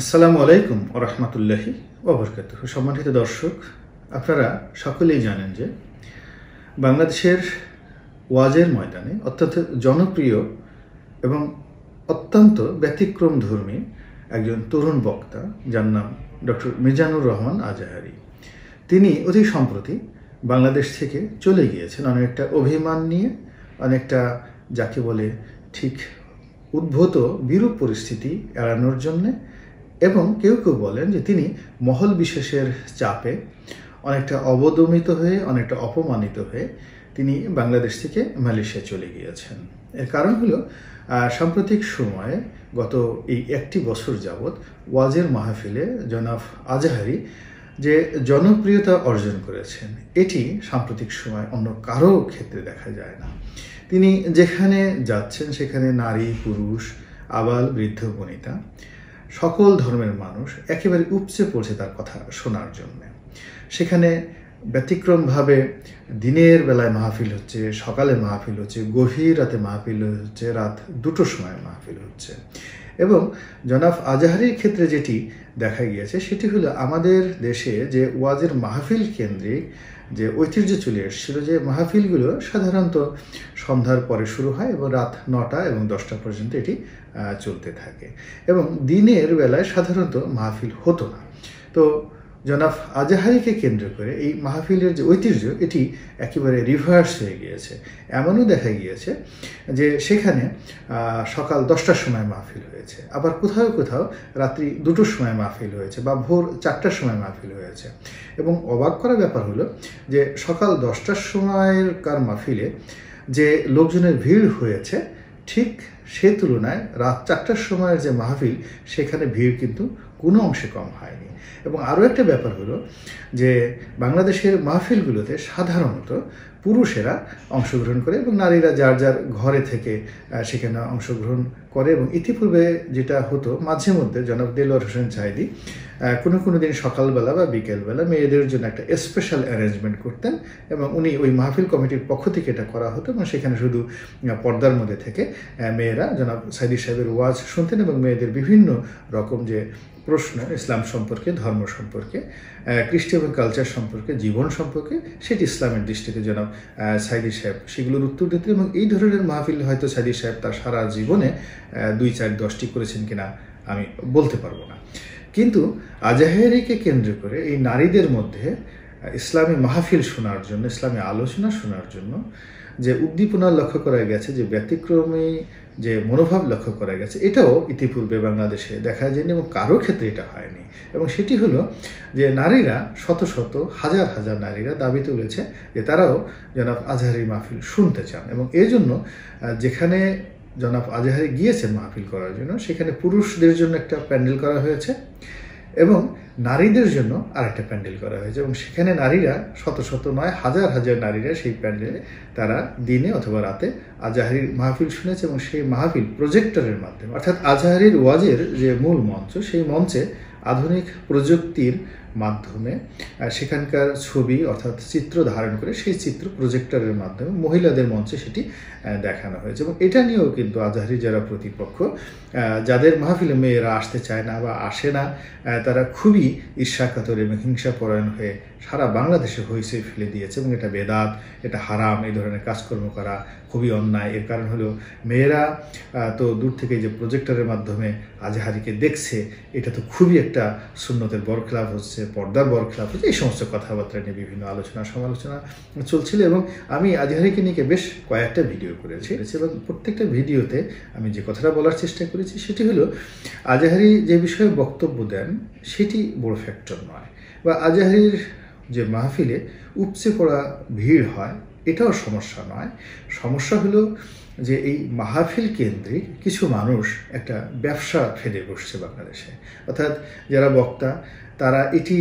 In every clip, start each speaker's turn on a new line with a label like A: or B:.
A: আসসালামু আলাইকুম ও রহমতুল্লাহি ওবরকাত সম্মানিত দর্শক আপনারা সকলেই জানেন যে বাংলাদেশের ওয়াজের ময়দানে অত্যন্ত জনপ্রিয় এবং অত্যন্ত ব্যতিক্রম ধর্মী একজন তরুণ বক্তা যার নাম ডক্টর মিজানুর রহমান আজাহারি তিনি অতি সম্প্রতি বাংলাদেশ থেকে চলে গিয়েছেন অনেকটা অভিমান নিয়ে অনেকটা যাকে বলে ঠিক উদ্ভূত বিরূপ পরিস্থিতি এড়ানোর জন্যে এবং কেউ কেউ বলেন যে তিনি মহল বিশেষের চাপে অনেকটা অবদমিত হয়ে অনেকটা অপমানিত হয়ে তিনি বাংলাদেশ থেকে মালয়েশিয়া চলে গিয়েছেন এর কারণ হলো সাম্প্রতিক সময়ে গত এই একটি বছর যাবৎ ওয়াজের মাহফিলে জনাফ আজহারি যে জনপ্রিয়তা অর্জন করেছেন এটি সাম্প্রতিক সময় অন্য কারো ক্ষেত্রে দেখা যায় না তিনি যেখানে যাচ্ছেন সেখানে নারী পুরুষ আবাল বৃদ্ধ বনিতা সকল ধর্মের মানুষ একেবারে উপচে পড়ছে তার কথা শোনার জন্য সেখানে ব্যতিক্রমভাবে দিনের বেলায় মাহফিল হচ্ছে সকালে মাহফিল হচ্ছে গভীর রাতে মাহফিল হচ্ছে রাত দুটোর সময় মাহফিল হচ্ছে এবং জনাফ আজাহারির ক্ষেত্রে যেটি দেখা গিয়েছে সেটি হলো আমাদের দেশে যে ওয়াজের মাহফিল কেন্দ্রিক যে ঐতিহ্য চলে এসেছিল যে মাহফিলগুলো সাধারণত সন্ধ্যার পরে শুরু হয় এবং রাত নটা এবং দশটা পর্যন্ত এটি চলতে থাকে এবং দিনের বেলায় সাধারণত মাহফিল হতো না তো জনাব আজাহারিকে কেন্দ্র করে এই মাহফিলের যে ঐতিহ্য এটি একেবারে রিভার্স হয়ে গিয়েছে এমনও দেখা গিয়েছে যে সেখানে সকাল দশটার সময় মাহফিল হয়েছে আবার কোথাও কোথাও রাত্রি দুটোর সময় মাহফিল হয়েছে বা ভোর চারটার সময় মাহফিল হয়েছে এবং অবাক করা ব্যাপার হলো যে সকাল দশটার সময়ের কার মাহফিলে যে লোকজনের ভিড় হয়েছে ঠিক সে তুলনায় রাত চারটার সময়ের যে মাহফিল সেখানে ভিড় কিন্তু কোনো অংশে কম হয়নি এবং আরও একটা ব্যাপার হলো যে বাংলাদেশের মাহফিলগুলোতে সাধারণত পুরুষেরা অংশগ্রহণ করে এবং নারীরা যার যার ঘরে থেকে সেখানে অংশগ্রহণ করে এবং ইতিপূর্বে যেটা হতো মাঝে মধ্যে জনাব দেলোয়ার হোসেন চাইদি কোনো কোনো দিন সকালবেলা বা বিকেলবেলা মেয়েদের জন্য একটা স্পেশাল অ্যারেঞ্জমেন্ট করতেন এবং উনি ওই মাহফিল কমিটির পক্ষ থেকে এটা করা হতো এবং সেখানে শুধু পর্দার মধ্যে থেকে মেয়েরা জনাব সাইদি সাহেবের ওয়াজ শুনতেন এবং মেয়েদের বিভিন্ন রকম যে প্রশ্ন ইসলাম সম্পর্কে ধর্ম সম্পর্কে খ্রিস্টীয় এবং কালচার সম্পর্কে জীবন সম্পর্কে সেটি ইসলামের দৃষ্টিতে জনাব সাইদি সাহেব সেগুলোর উত্তর দিতেন এবং এই ধরনের মাহফিল হয়তো সাইদি সাহেব তার সারা জীবনে দুই চার দশটি করেছেন কিনা আমি বলতে পারবো না কিন্তু আজাহেরিকে কেন্দ্র করে এই নারীদের মধ্যে ইসলামী মাহফিল শোনার জন্য ইসলামী আলোচনা শোনার জন্য যে উদ্দীপনা লক্ষ্য করা গেছে যে ব্যতিক্রমী যে মনোভাব লক্ষ্য করা গেছে এটাও ইতিপূর্বে বাংলাদেশে দেখা যায়নি এবং কারো ক্ষেত্রে এটা হয়নি এবং সেটি হলো যে নারীরা শত শত হাজার হাজার নারীরা দাবি তুলেছে যে তারাও জনাব আজহারি মাহফিল শুনতে চান এবং জন্য যেখানে জনাব আজহারি গিয়েছে মাহফিল করার জন্য সেখানে পুরুষদের জন্য একটা প্যান্ডেল করা হয়েছে এবং নারীদের জন্য আরেকটা প্যান্ডেল করা হয়েছে এবং সেখানে নারীরা শত শত নয় হাজার হাজার নারীরা সেই প্যান্ডেলে তারা দিনে অথবা রাতে আজাহারির মাহফিল শুনেছে এবং সেই মাহফিল প্রজেক্টরের মাধ্যমে অর্থাৎ আজাহারির ওয়াজের যে মূল মঞ্চ সেই মঞ্চে আধুনিক প্রযুক্তির মাধ্যমে সেখানকার ছবি অর্থাৎ চিত্র ধারণ করে সেই চিত্র প্রজেক্টরের মাধ্যমে মহিলাদের মঞ্চে সেটি দেখানো হয়েছে এবং এটা নিয়েও কিন্তু আজহারি যারা প্রতিপক্ষ যাদের মাহফিলে মেয়েরা আসতে চায় না বা আসে না তারা খুবই ঈর্ষাকাতর এবং হিংসাপরায়ণ হয়ে সারা বাংলাদেশে হইসে ফেলে দিয়েছে এবং এটা বেদাত এটা হারাম এই ধরনের কাজকর্ম করা খুবই অন্যায় এর কারণ হলো মেয়েরা তো দূর থেকে যে প্রজেক্টরের মাধ্যমে আজহারিকে দেখছে এটা তো খুবই একটা সুন্নতের বরখেলাপ হচ্ছে পর্দার বরখেলাপ হচ্ছে এই সমস্ত কথাবার্তা নিয়ে বিভিন্ন আলোচনা সমালোচনা চলছিল এবং আমি আজহারিকে নিয়ে বেশ কয়েকটা ভিডিও করেছি আচ্ছা। এবং প্রত্যেকটা ভিডিওতে আমি যে কথাটা বলার চেষ্টা করেছি সেটি হলো আজহারি যে বিষয়ে বক্তব্য দেন সেটি বড় ফ্যাক্টর নয় বা আজহারির যে মাহফিলে উপচে পড়া ভিড় হয় এটাও সমস্যা নয় সমস্যা হলো যে এই মাহফিল কেন্দ্রে কিছু মানুষ একটা ব্যবসা ফেলে বসছে বাংলাদেশে অর্থাৎ যারা বক্তা তারা এটি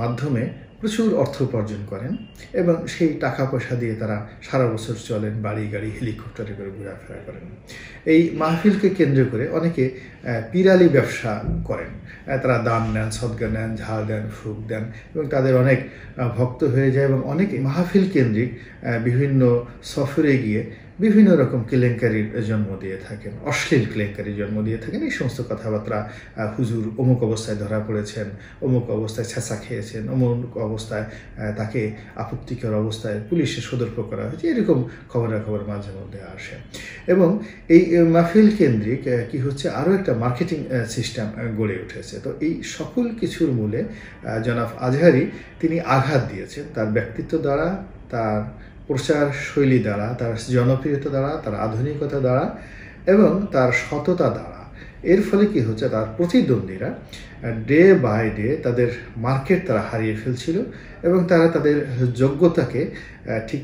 A: মাধ্যমে প্রচুর অর্থ উপার্জন করেন এবং সেই টাকা পয়সা দিয়ে তারা সারা বছর চলেন বাড়ি গাড়ি হেলিকপ্টারে করে ঘোরাফেরা করেন এই মাহফিলকে কেন্দ্র করে অনেকে পিরালি ব্যবসা করেন তারা দান নেন সদ্গা নেন ঝাড় দেন ফুক দেন এবং তাদের অনেক ভক্ত হয়ে যায় এবং অনেক মাহফিল কেন্দ্রিক বিভিন্ন সফরে গিয়ে বিভিন্ন রকম কেলেঙ্কারির জন্ম দিয়ে থাকেন অশ্লীল কেলেঙ্কারির জন্ম দিয়ে থাকেন এই সমস্ত কথাবার্তা হুজুর অমুক অবস্থায় ধরা পড়েছেন অমুক অবস্থায় ছেঁচা খেয়েছেন অমুক অবস্থায় তাকে আপত্তিকর অবস্থায় পুলিশে সতর্ক করা হয়েছে এরকম খবরাখবর মাঝে মধ্যে আসে এবং এই মাহফিল কেন্দ্রিক কি হচ্ছে আরও একটা মার্কেটিং সিস্টেম গড়ে উঠেছে তো এই সকল কিছুর মূলে জনাব আজহারি তিনি আঘাত দিয়েছেন তার ব্যক্তিত্ব দ্বারা তার প্রচার শৈলী দ্বারা তার জনপ্রিয়তা দ্বারা তার আধুনিকতা দ্বারা এবং তার সততা দ্বারা এর ফলে কি হচ্ছে তার প্রতিদ্বন্দ্বীরা ডে বাই ডে তাদের মার্কেট তারা হারিয়ে ফেলছিল এবং তারা তাদের যোগ্যতাকে ঠিক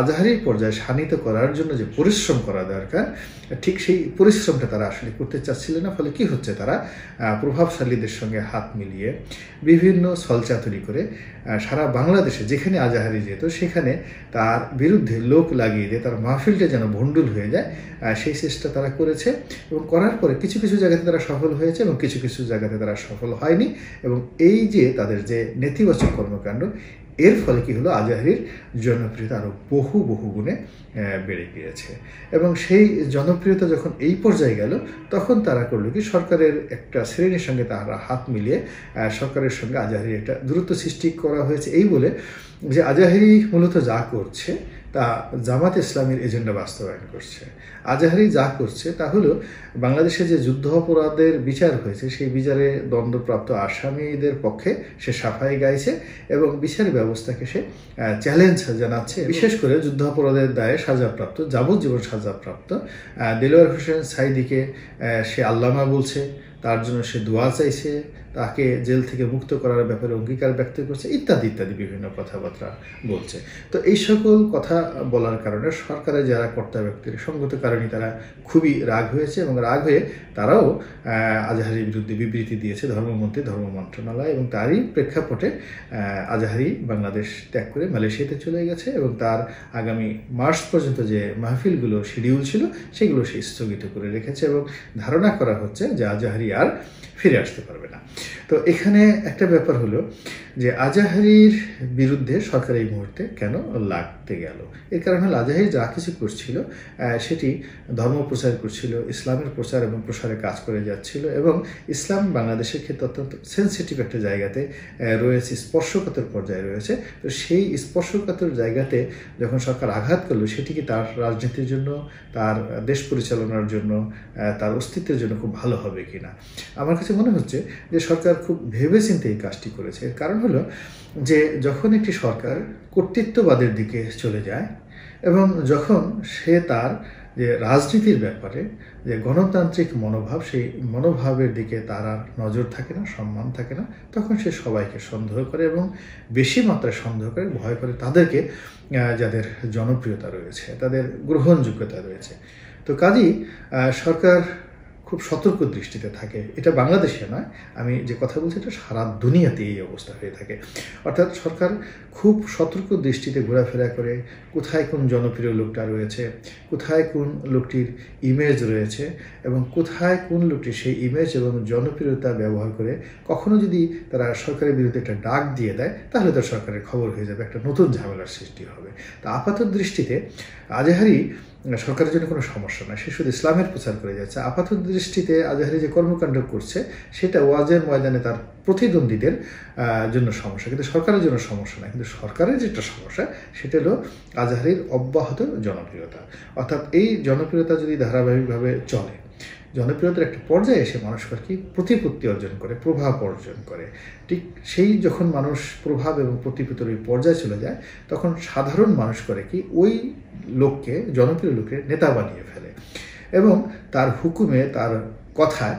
A: আজাহারির পর্যায়ে শানিত করার জন্য যে পরিশ্রম করা দরকার ঠিক সেই পরিশ্রমটা তারা আসলে করতে চাচ্ছিল না ফলে কি হচ্ছে তারা প্রভাবশালীদের সঙ্গে হাত মিলিয়ে বিভিন্ন সলচাতুরি করে সারা বাংলাদেশে যেখানে আজাহারি যেত সেখানে তার বিরুদ্ধে লোক লাগিয়ে দিয়ে তার মাহফিলটা যেন ভণ্ডুল হয়ে যায় সেই চেষ্টা তারা করেছে এবং করার পরে কিছু কিছু জায়গাতে তারা সফল হয়েছে এবং কিছু কিছু জায়গাতে তারা সফল হয়নি এবং এই যে তাদের যে নেতিবাচক কর্মকাণ্ড এর ফলে কী হলো আজাহারির জনপ্রিয়তা আরও বহু বহু গুণে বেড়ে গিয়েছে এবং সেই জনপ্রিয়তা যখন এই পর্যায়ে গেল তখন তারা করলো কি সরকারের একটা শ্রেণীর সঙ্গে তারা হাত মিলিয়ে সরকারের সঙ্গে আজাহারির একটা দূরত্ব সৃষ্টি করা হয়েছে এই বলে যে আজাহারি মূলত যা করছে তা জামাত ইসলামের এজেন্ডা বাস্তবায়ন করছে আজাহারি যা করছে তা হলো বাংলাদেশে যে যুদ্ধ অপরাধের বিচার হয়েছে সেই বিচারে দণ্ডপ্রাপ্ত আসামিদের পক্ষে সে সাফাই গাইছে এবং বিচার ব্যবস্থাকে সে চ্যালেঞ্জ জানাচ্ছে বিশেষ করে যুদ্ধ অপরাধের দায়ে সাজাপ্রাপ্ত যাবজ্জীবন সাজাপ্রাপ্ত দিলোয়ার হোসেন সাইদিকে সে আল্লামা বলছে তার জন্য সে দোয়া চাইছে তাকে জেল থেকে মুক্ত করার ব্যাপারে অঙ্গীকার ব্যক্ত করছে ইত্যাদি ইত্যাদি বিভিন্ন কথাবার্তা বলছে তো এই সকল কথা বলার কারণে সরকারের যারা কর্তা ব্যক্তির সঙ্গত কারণে তারা খুবই রাগ হয়েছে এবং রাগ হয়ে তারাও আজহারির বিরুদ্ধে বিবৃতি দিয়েছে ধর্মমন্ত্রী ধর্ম মন্ত্রণালয় এবং তারই প্রেক্ষাপটে আজহারি বাংলাদেশ ত্যাগ করে মালয়েশিয়াতে চলে গেছে এবং তার আগামী মার্চ পর্যন্ত যে মাহফিলগুলো শিডিউল ছিল সেগুলো সে স্থগিত করে রেখেছে এবং ধারণা করা হচ্ছে যে আজহারি আর ফিরে আসতে পারবে না তো এখানে একটা ব্যাপার হলো যে আজাহারির বিরুদ্ধে সরকার এই মুহূর্তে কেন লাগতে গেল এর কারণ হল আজাহারি যা কিছু করছিল সেটি ধর্ম প্রচার করছিল ইসলামের প্রচার এবং প্রসারে কাজ করে যাচ্ছিল এবং ইসলাম বাংলাদেশের ক্ষেত্রে অত্যন্ত সেন্সিটিভ একটা জায়গাতে রয়েছে স্পর্শকাতর পর্যায়ে রয়েছে তো সেই স্পর্শকাতর জায়গাতে যখন সরকার আঘাত করলো সেটি কি তার রাজনীতির জন্য তার দেশ পরিচালনার জন্য তার অস্তিত্বের জন্য খুব ভালো হবে কি না আমার কাছে কাছে মনে হচ্ছে যে সরকার খুব ভেবেচিন্তে এই কাজটি করেছে এর কারণ হলো যে যখন একটি সরকার কর্তৃত্ববাদের দিকে চলে যায় এবং যখন সে তার যে রাজনীতির ব্যাপারে যে গণতান্ত্রিক মনোভাব সেই মনোভাবের দিকে তার আর নজর থাকে না সম্মান থাকে না তখন সে সবাইকে সন্দেহ করে এবং বেশি মাত্রায় সন্দেহ করে ভয় করে তাদেরকে যাদের জনপ্রিয়তা রয়েছে তাদের গ্রহণযোগ্যতা রয়েছে তো কাজী সরকার খুব সতর্ক দৃষ্টিতে থাকে এটা বাংলাদেশে নয় আমি যে কথা বলছি এটা সারা দুনিয়াতে এই অবস্থা হয়ে থাকে অর্থাৎ সরকার খুব সতর্ক দৃষ্টিতে ঘোরাফেরা করে কোথায় কোন জনপ্রিয় লোকটা রয়েছে কোথায় কোন লোকটির ইমেজ রয়েছে এবং কোথায় কোন লোকটি সেই ইমেজ এবং জনপ্রিয়তা ব্যবহার করে কখনো যদি তারা সরকারের বিরুদ্ধে একটা ডাক দিয়ে দেয় তাহলে তো সরকারের খবর হয়ে যাবে একটা নতুন ঝামেলার সৃষ্টি হবে তা আপাত দৃষ্টিতে আজহারি সরকারের জন্য কোনো সমস্যা নয় সে শুধু ইসলামের প্রচার করে যাচ্ছে আপাত দৃষ্টিতে আজহারি যে কর্মকাণ্ড করছে সেটা ওয়াজের ময়দানে তার প্রতিদ্বন্দ্বীদের জন্য সমস্যা কিন্তু সরকারের জন্য সমস্যা নয় কিন্তু সরকারের যেটা সমস্যা সেটা হলো আজহারির অব্যাহত জনপ্রিয়তা অর্থাৎ এই জনপ্রিয়তা যদি ধারাবাহিকভাবে চলে জনপ্রিয়তার একটা পর্যায়ে এসে মানুষ আর কি প্রতিপত্তি অর্জন করে প্রভাব অর্জন করে ঠিক সেই যখন মানুষ প্রভাব এবং প্রতিপত্তির ওই পর্যায়ে চলে যায় তখন সাধারণ মানুষ করে কি ওই লোককে জনপ্রিয় লোকের নেতা বানিয়ে ফেলে এবং তার হুকুমে তার কথায়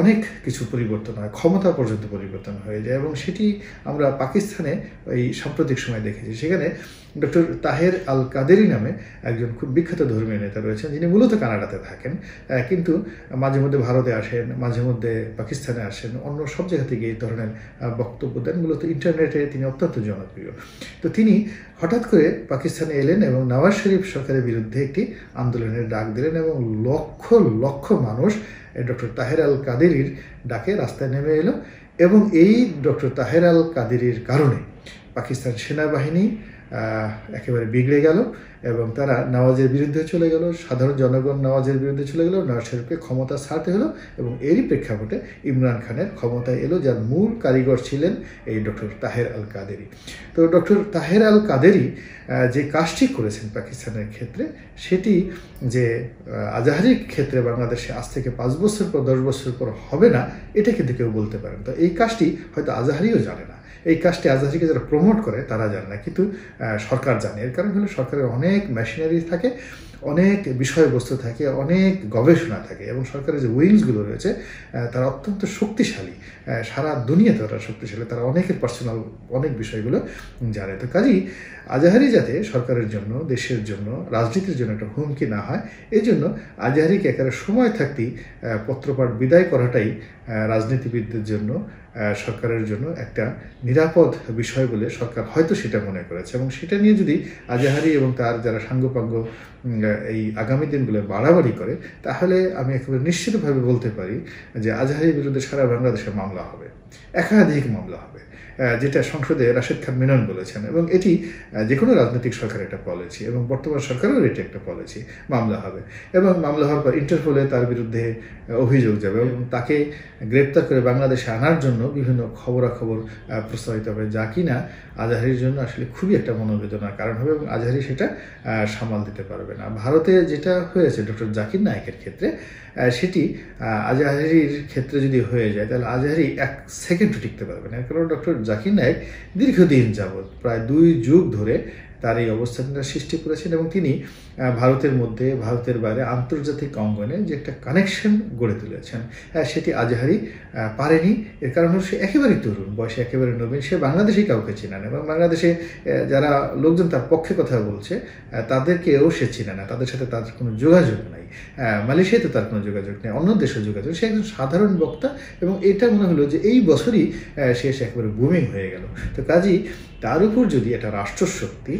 A: অনেক কিছু পরিবর্তন হয় ক্ষমতা পর্যন্ত পরিবর্তন হয়ে যায় এবং সেটি আমরা পাকিস্তানে এই সাম্প্রতিক সময় দেখেছি সেখানে ডক্টর তাহের আল কাদেরি নামে একজন খুব বিখ্যাত ধর্মীয় নেতা রয়েছেন যিনি মূলত কানাডাতে থাকেন কিন্তু মাঝে মধ্যে ভারতে আসেন মাঝে মধ্যে পাকিস্তানে আসেন অন্য সব জায়গা থেকে এই ধরনের বক্তব্য দেন মূলত ইন্টারনেটে তিনি অত্যন্ত জনপ্রিয় তো তিনি হঠাৎ করে পাকিস্তানে এলেন এবং নওয়াজ শরীফ সরকারের বিরুদ্ধে একটি আন্দোলনের ডাক দিলেন এবং লক্ষ লক্ষ মানুষ ডক্টর তাহের আল কাদেরির ডাকে রাস্তায় নেমে এলো এবং এই ডক্টর তাহের আল কাদেরির কারণে পাকিস্তান সেনাবাহিনী একেবারে বিগড়ে গেল এবং তারা নওয়াজের বিরুদ্ধে চলে গেল সাধারণ জনগণ নওয়াজের বিরুদ্ধে চলে গেল নওয়াজ শরীফকে ক্ষমতা ছাড়তে হলো এবং এরই প্রেক্ষাপটে ইমরান খানের ক্ষমতায় এলো যার মূল কারিগর ছিলেন এই ডক্টর তাহের আল কাদেরি তো ডক্টর তাহের আল কাদেরি যে কাজটি করেছেন পাকিস্তানের ক্ষেত্রে সেটি যে আজাহারির ক্ষেত্রে বাংলাদেশে আজ থেকে পাঁচ বছর পর দশ বছর পর হবে না এটা কিন্তু কেউ বলতে পারেন তো এই কাজটি হয়তো আজাহারিও জানে না এই কাজটি আজাদিকে যারা প্রমোট করে তারা জানে না কিন্তু সরকার জানে এর কারণ হলো সরকারের অনেক মেশিনারি থাকে অনেক বিষয়বস্তু থাকে অনেক গবেষণা থাকে এবং সরকারের যে উইংসগুলো রয়েছে তারা অত্যন্ত শক্তিশালী সারা দুনিয়াতে তারা শক্তিশালী তারা অনেকের পার্সোনাল অনেক বিষয়গুলো জানে তো কাজেই আজাহারি যাতে সরকারের জন্য দেশের জন্য রাজনীতির জন্য একটা হুমকি না হয় এই জন্য আজাহারিকে একেবারে সময় থাকতেই পত্রপাঠ বিদায় করাটাই রাজনীতিবিদদের জন্য সরকারের জন্য একটা নিরাপদ বিষয় বলে সরকার হয়তো সেটা মনে করেছে এবং সেটা নিয়ে যদি আজাহারি এবং তার যারা সাঙ্গপাঙ্গ এই আগামী দিনগুলো বাড়াবাড়ি করে তাহলে আমি একেবারে নিশ্চিতভাবে বলতে পারি যে আজাহারির বিরুদ্ধে সারা বাংলাদেশে মামলা হবে একাধিক মামলা হবে যেটা সংসদে রাশেদ খান মেনন বলেছেন এবং এটি যে কোনো রাজনৈতিক সরকারের একটা পলিসি এবং বর্তমান সরকারের এটি একটা পলিসি মামলা হবে এবং মামলা হওয়ার পর ইন্টারপোলে তার বিরুদ্ধে অভিযোগ যাবে এবং তাকে গ্রেপ্তার করে বাংলাদেশে আনার জন্য বিভিন্ন খবরাখবর প্রস্তাবিত হবে যা কিনা আজহারির জন্য আসলে খুবই একটা মনোবেদনার কারণ হবে এবং আজহারি সেটা সামাল দিতে পারবে না ভারতে যেটা হয়েছে ডক্টর জাকির নায়কের ক্ষেত্রে সেটি আজহারির ক্ষেত্রে যদি হয়ে যায় তাহলে আজহারি এক সেকেন্ডও টিকতে পারবে না কারণ ডক্টর জাকির নায়ক দীর্ঘদিন যাবৎ প্রায় দুই যুগ ধরে তার এই অবস্থানটা সৃষ্টি করেছেন এবং তিনি ভারতের মধ্যে ভারতের বাইরে আন্তর্জাতিক অঙ্গনে যে একটা কানেকশন গড়ে তুলেছেন হ্যাঁ সেটি আজহারি পারেনি এর কারণ হল সে একেবারেই তরুণ বয়সে একেবারে নবীন সে বাংলাদেশেই কাউকে চেনে না এবং বাংলাদেশে যারা লোকজন তার পক্ষে কথা বলছে তাদেরকেও সে চেনে না তাদের সাথে তার কোনো যোগাযোগ নাই মালয়েশিয়াতে তার কোনো যোগাযোগ নেই অন্য দেশে যোগাযোগ সে একজন সাধারণ বক্তা এবং এটা মনে হলো যে এই বছরই শেষ একেবারে বুমিং হয়ে গেল তো কাজী তার উপর যদি একটা রাষ্ট্রশক্তি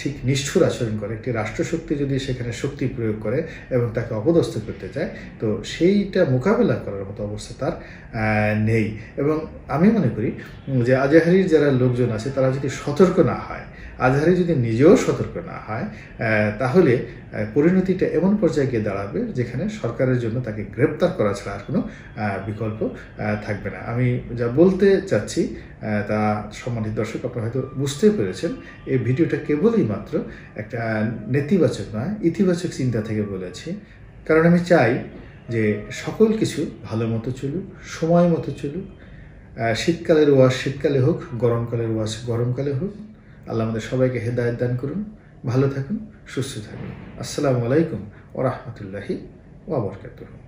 A: ঠিক নিষ্ঠুর আচরণ করে একটি রাষ্ট্রশক্তি যদি সেখানে শক্তি প্রয়োগ করে এবং তাকে অপদস্থ করতে চায় তো সেইটা মোকাবেলা করার মতো অবস্থা তার নেই এবং আমি মনে করি যে আজাহারির যারা লোকজন আছে তারা যদি সতর্ক না হয় আজহারি যদি নিজেও সতর্ক না হয় তাহলে পরিণতিটা এমন পর্যায়ে গিয়ে দাঁড়াবে যেখানে সরকারের জন্য তাকে গ্রেপ্তার করা ছাড়া আর কোনো বিকল্প থাকবে না আমি যা বলতে চাচ্ছি তা সম্মানিত দর্শক আপনারা হয়তো বুঝতে পেরেছেন এই ভিডিওটা কেবলই মাত্র একটা নেতিবাচক নয় ইতিবাচক চিন্তা থেকে বলেছি কারণ আমি চাই যে সকল কিছু ভালো মতো চলুক সময় মতো চলুক শীতকালের ওয়াশ শীতকালে হোক গরমকালের ওয়াশ গরমকালে হোক আল্লাহ আমাদের সবাইকে হেদায়ত দান করুন ভালো থাকুন সুস্থ থাকুন আসসালামু আলাইকুম ও রহমতুল্লাহি ওবরকাতুহ